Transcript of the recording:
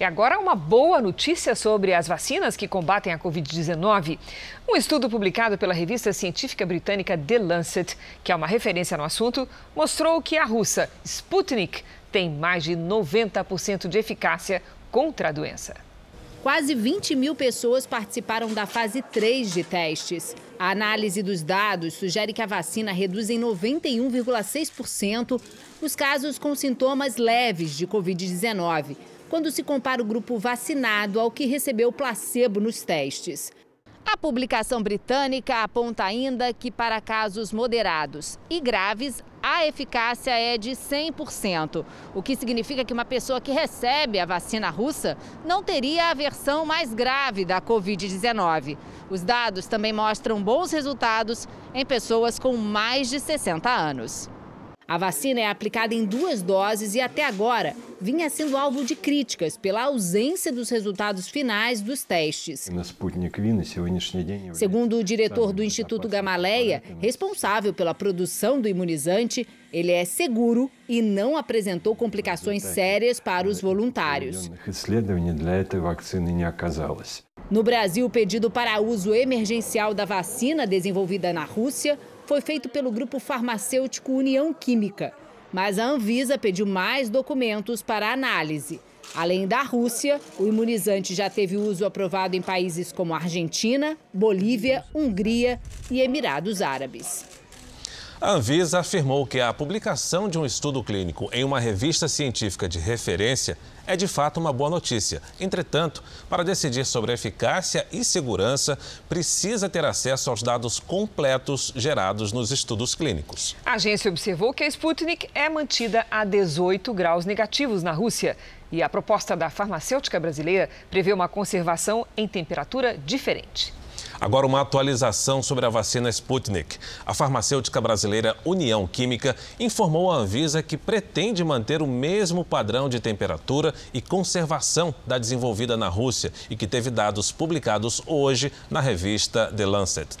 E agora uma boa notícia sobre as vacinas que combatem a Covid-19. Um estudo publicado pela revista científica britânica The Lancet, que é uma referência no assunto, mostrou que a russa Sputnik tem mais de 90% de eficácia contra a doença. Quase 20 mil pessoas participaram da fase 3 de testes. A análise dos dados sugere que a vacina reduz em 91,6% os casos com sintomas leves de Covid-19 quando se compara o grupo vacinado ao que recebeu placebo nos testes. A publicação britânica aponta ainda que, para casos moderados e graves, a eficácia é de 100%, o que significa que uma pessoa que recebe a vacina russa não teria a versão mais grave da Covid-19. Os dados também mostram bons resultados em pessoas com mais de 60 anos. A vacina é aplicada em duas doses e até agora vinha sendo alvo de críticas pela ausência dos resultados finais dos testes. Segundo o diretor do Instituto Gamaleia, responsável pela produção do imunizante, ele é seguro e não apresentou complicações sérias para os voluntários. No Brasil, o pedido para uso emergencial da vacina desenvolvida na Rússia foi feito pelo grupo farmacêutico União Química. Mas a Anvisa pediu mais documentos para análise. Além da Rússia, o imunizante já teve uso aprovado em países como Argentina, Bolívia, Hungria e Emirados Árabes. A Anvisa afirmou que a publicação de um estudo clínico em uma revista científica de referência é de fato uma boa notícia. Entretanto, para decidir sobre eficácia e segurança, precisa ter acesso aos dados completos gerados nos estudos clínicos. A agência observou que a Sputnik é mantida a 18 graus negativos na Rússia. E a proposta da farmacêutica brasileira prevê uma conservação em temperatura diferente. Agora, uma atualização sobre a vacina Sputnik. A farmacêutica brasileira União Química informou à Anvisa que pretende manter o mesmo padrão de temperatura e conservação da desenvolvida na Rússia e que teve dados publicados hoje na revista The Lancet.